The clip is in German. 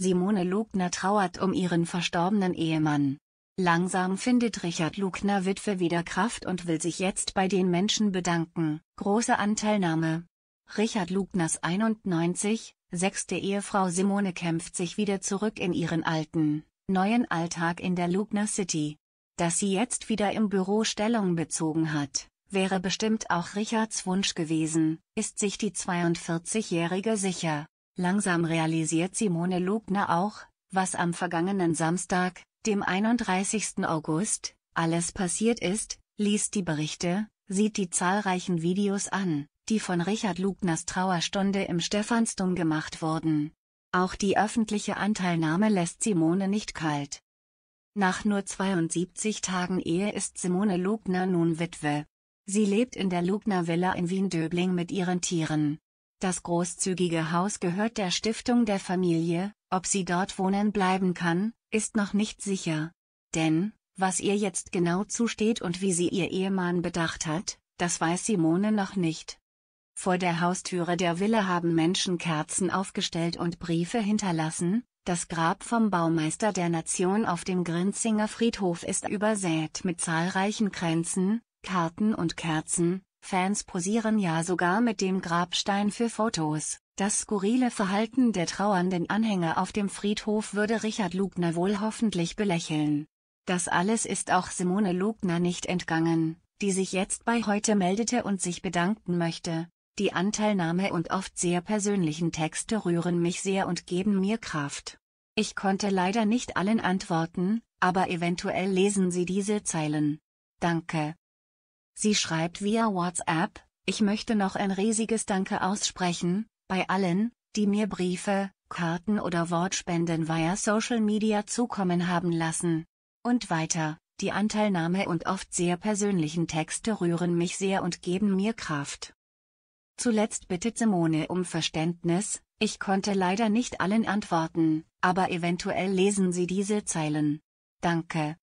Simone Lugner trauert um ihren verstorbenen Ehemann. Langsam findet Richard Lugner Witwe wieder Kraft und will sich jetzt bei den Menschen bedanken. Große Anteilnahme. Richard Lugners 91, sechste Ehefrau Simone kämpft sich wieder zurück in ihren alten, neuen Alltag in der Lugner City. Dass sie jetzt wieder im Büro Stellung bezogen hat, wäre bestimmt auch Richards Wunsch gewesen, ist sich die 42-Jährige sicher. Langsam realisiert Simone Lugner auch, was am vergangenen Samstag, dem 31. August, alles passiert ist, liest die Berichte, sieht die zahlreichen Videos an, die von Richard Lugners Trauerstunde im Stephansdom gemacht wurden. Auch die öffentliche Anteilnahme lässt Simone nicht kalt. Nach nur 72 Tagen Ehe ist Simone Lugner nun Witwe. Sie lebt in der Lugner Villa in Wien-Döbling mit ihren Tieren. Das großzügige Haus gehört der Stiftung der Familie, ob sie dort wohnen bleiben kann, ist noch nicht sicher. Denn, was ihr jetzt genau zusteht und wie sie ihr Ehemann bedacht hat, das weiß Simone noch nicht. Vor der Haustüre der Villa haben Menschen Kerzen aufgestellt und Briefe hinterlassen, das Grab vom Baumeister der Nation auf dem Grinzinger Friedhof ist übersät mit zahlreichen Kränzen, Karten und Kerzen, Fans posieren ja sogar mit dem Grabstein für Fotos. Das skurrile Verhalten der trauernden Anhänger auf dem Friedhof würde Richard Lugner wohl hoffentlich belächeln. Das alles ist auch Simone Lugner nicht entgangen, die sich jetzt bei heute meldete und sich bedanken möchte. Die Anteilnahme und oft sehr persönlichen Texte rühren mich sehr und geben mir Kraft. Ich konnte leider nicht allen antworten, aber eventuell lesen Sie diese Zeilen. Danke, Sie schreibt via WhatsApp, ich möchte noch ein riesiges Danke aussprechen, bei allen, die mir Briefe, Karten oder Wortspenden via Social Media zukommen haben lassen. Und weiter, die Anteilnahme und oft sehr persönlichen Texte rühren mich sehr und geben mir Kraft. Zuletzt bittet Simone um Verständnis, ich konnte leider nicht allen antworten, aber eventuell lesen Sie diese Zeilen. Danke,